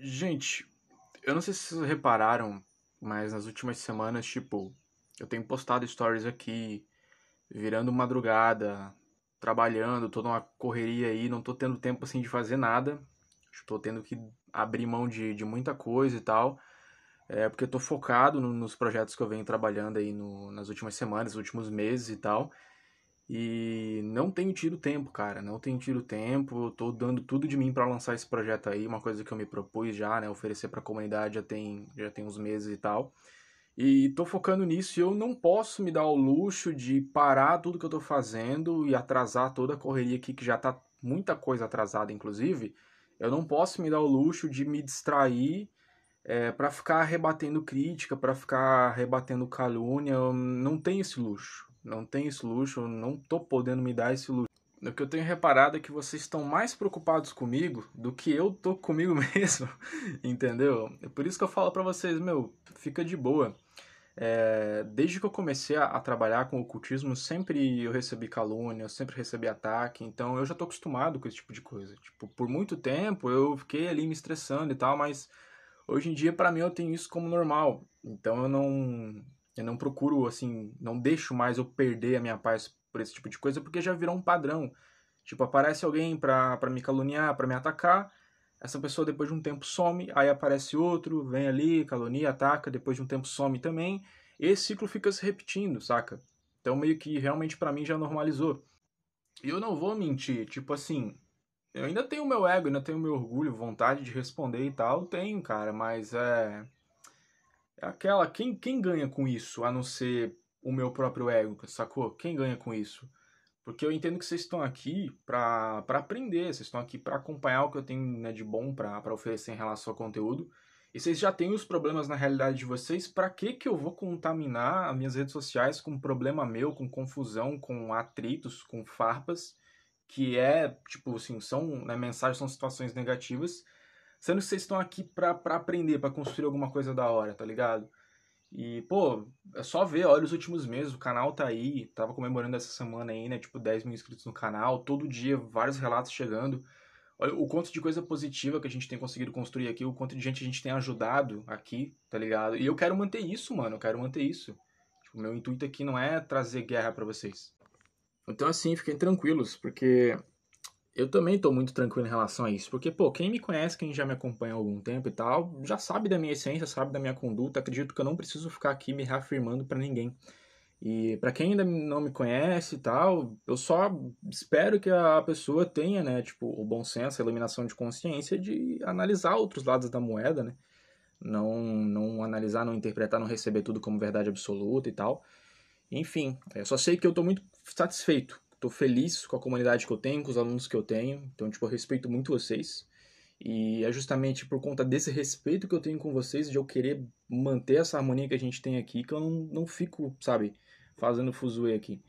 Gente, eu não sei se vocês repararam, mas nas últimas semanas, tipo, eu tenho postado stories aqui, virando madrugada, trabalhando, toda uma correria aí, não tô tendo tempo assim de fazer nada. Estou tendo que abrir mão de, de muita coisa e tal. É, porque eu tô focado no, nos projetos que eu venho trabalhando aí no, nas últimas semanas, últimos meses e tal. E não tenho tido tempo, cara, não tenho tido tempo. Tô dando tudo de mim para lançar esse projeto aí, uma coisa que eu me propus já, né, oferecer para a comunidade já tem já tem uns meses e tal. E tô focando nisso e eu não posso me dar o luxo de parar tudo que eu tô fazendo e atrasar toda a correria aqui que já tá muita coisa atrasada inclusive. Eu não posso me dar o luxo de me distrair é, eh, para ficar rebatendo crítica, para ficar rebatendo calúnia, eu não tenho esse luxo não tem esse luxo, não tô podendo me dar esse luxo. O que eu tenho reparado é que vocês estão mais preocupados comigo do que eu tô comigo mesmo, entendeu? É por isso que eu falo para vocês, meu, fica de boa. É, desde que eu comecei a, a, trabalhar com ocultismo, sempre eu recebi calúnia, eu sempre recebi ataque, então eu já tô acostumado com esse tipo de coisa. Tipo, por muito tempo eu fiquei ali me estressando e tal, mas hoje em dia para mim eu tenho isso como normal. Então eu não eu não procuro, assim, não deixo mais eu perder a minha paz por esse tipo de coisa, porque já virou um padrão. Tipo, aparece alguém pra, pra me caluniar, pra me atacar, essa pessoa depois de um tempo some, aí aparece outro, vem ali, calunia, ataca, depois de um tempo some também. esse ciclo fica se repetindo, saca? Então meio que realmente para mim já normalizou. E eu não vou mentir, tipo assim, eu ainda tenho meu ego, ainda tenho meu orgulho, vontade de responder e tal, tenho, cara, mas é é aquela, quem, quem ganha com isso, a não ser o meu próprio ego, sacou? Quem ganha com isso? Porque eu entendo que vocês estão aqui para aprender, vocês estão aqui para acompanhar o que eu tenho né, de bom para oferecer em relação ao conteúdo. E vocês já têm os problemas na realidade de vocês, para que que eu vou contaminar as minhas redes sociais com problema meu, com confusão, com atritos, com farpas, que é, tipo assim, são né, mensagens, são situações negativas, Sendo que vocês estão aqui pra, pra aprender, pra construir alguma coisa da hora, tá ligado? E, pô, é só ver, olha os últimos meses, o canal tá aí, tava comemorando essa semana aí, né? Tipo, 10 mil inscritos no canal, todo dia, vários relatos chegando. Olha o quanto de coisa positiva que a gente tem conseguido construir aqui, o quanto de gente a gente tem ajudado aqui, tá ligado? E eu quero manter isso, mano, eu quero manter isso. Tipo, meu intuito aqui não é trazer guerra para vocês. Então, assim, fiquem tranquilos, porque eu também estou muito tranquilo em relação a isso, porque, pô, quem me conhece, quem já me acompanha há algum tempo e tal, já sabe da minha essência, sabe da minha conduta, acredito que eu não preciso ficar aqui me reafirmando para ninguém. E para quem ainda não me conhece e tal, eu só espero que a pessoa tenha, né, tipo, o bom senso, a iluminação de consciência de analisar outros lados da moeda, né? Não, não analisar, não interpretar, não receber tudo como verdade absoluta e tal. Enfim, eu só sei que eu tô muito satisfeito Tô feliz com a comunidade que eu tenho, com os alunos que eu tenho. Então, tipo, eu respeito muito vocês. E é justamente por conta desse respeito que eu tenho com vocês, de eu querer manter essa harmonia que a gente tem aqui, que eu não, não fico, sabe, fazendo fuzuê aqui.